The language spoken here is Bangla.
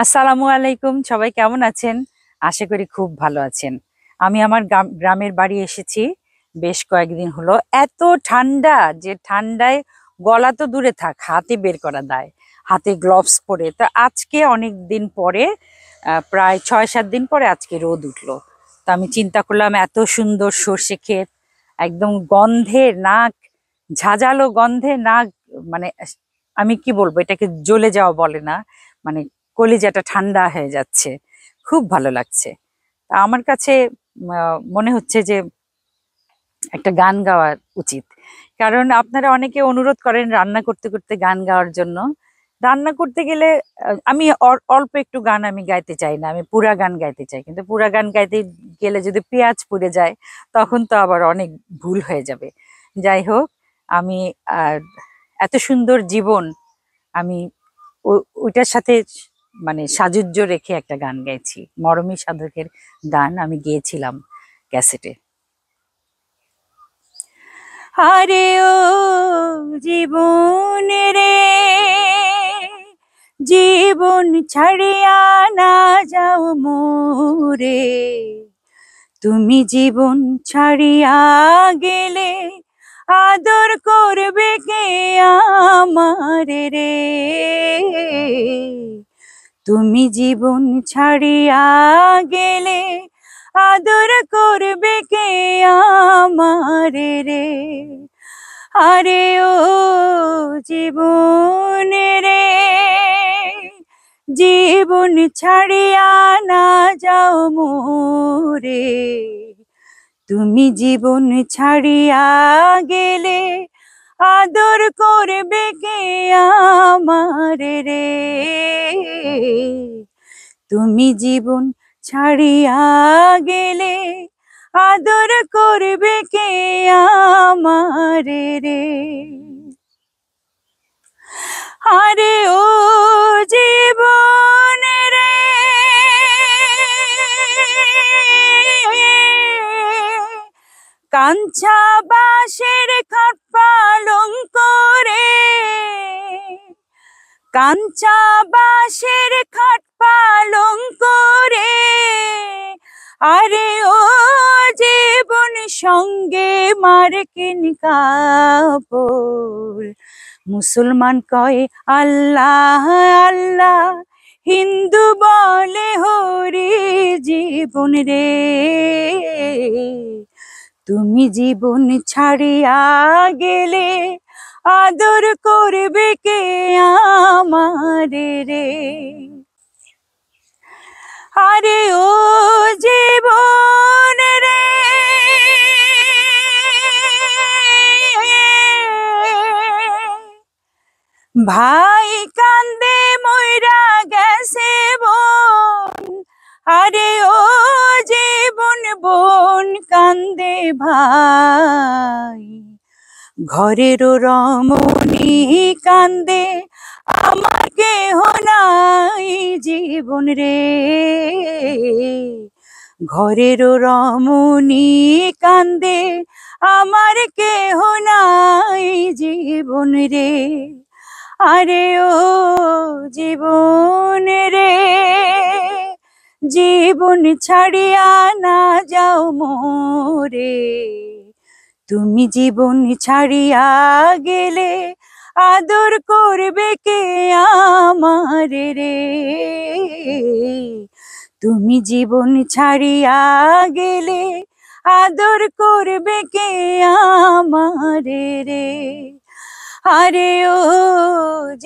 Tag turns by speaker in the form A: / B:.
A: আসসালামু আলাইকুম সবাই কেমন আছেন আশা করি খুব ভালো আছেন আমি আমার গ্রামের বাড়ি এসেছি বেশ কয়েকদিন হলো এত ঠান্ডা যে ঠান্ডায় গলা তো দূরে থাক হাতে বের করা দেয় হাতে গ্লভস পরে তো আজকে অনেক দিন পরে প্রায় ছয় সাত দিন পরে আজকে রোদ উঠলো তো আমি চিন্তা করলাম এত সুন্দর সর্ষে ক্ষেত একদম গন্ধে নাক ঝাঁঝালো গন্ধে নাক মানে আমি কি বলবো এটাকে জ্বলে যাওয়া বলে না মানে কলিজাটা ঠান্ডা হয়ে যাচ্ছে খুব ভালো লাগছে তা আমার কাছে মনে হচ্ছে যে একটা গান গাওয়া উচিত কারণ আপনারা অনেকে অনুরোধ করেন রান্না করতে করতে গান গাওয়ার জন্য রান্না করতে গেলে আমি অল্প একটু গান আমি গাইতে চাই না আমি পুরা গান গাইতে চাই কিন্তু পুরা গান গাইতে গেলে যদি পেঁয়াজ পুড়ে যায় তখন তো আবার অনেক ভুল হয়ে যাবে যাই হোক আমি এত সুন্দর জীবন আমি ওইটার সাথে মানে সাজুজ্য রেখে একটা গান গাইছি মরমী সাধকের গান আমি গিয়েছিলাম ক্যাসেটে
B: আরে ও জীবন রে জীবন ছাড়িয়া না যাও মোরে তুমি জীবন ছাড়িয়া গেলে আদর করবে কে আমারে রে তুমি জীবন ছাড়িয়া গেলে আদর করবে কে আমার রে আরে ও জীবন রে জীবন ছাড়িয়া না যাও মোরে তুমি জীবন ছাড়িয়া গেলে আদর করবে কে আমার রে তুমি জীবন ছাড়িয়া গেলে আদর করবে কে আমার রে আরে ও জীবনে কাঞ্চা বাঁশের খাট পালং করে কাঞ্চা বাঁশের খাট পালং করে আরে ও জীবন সঙ্গে মার্কিন কাপড় মুসলমান কয় আল্লাহ আল্লাহ হিন্দু বলে হরি জীবন রে তুমি জীবন ছাড়িয়া গেলে আদর করবে কে আমারে রে আরে ও জীবন রে ভাই ঘরেরও রমণী কান্দে আমার কেহ নাই জীবন রে ঘরেরও রমণী কান্দে আমার কেহ নাই জীবন রে আরে ও জীবন রে জীবন ছাড়িয়া না যাও মোরে তুমি জীবন ছাড়িয়া গেলে আদর করবে কে আমার রে তুমি জীবন ছাড়িয়া গেলে আদর করবে কে আমার রে আরে ও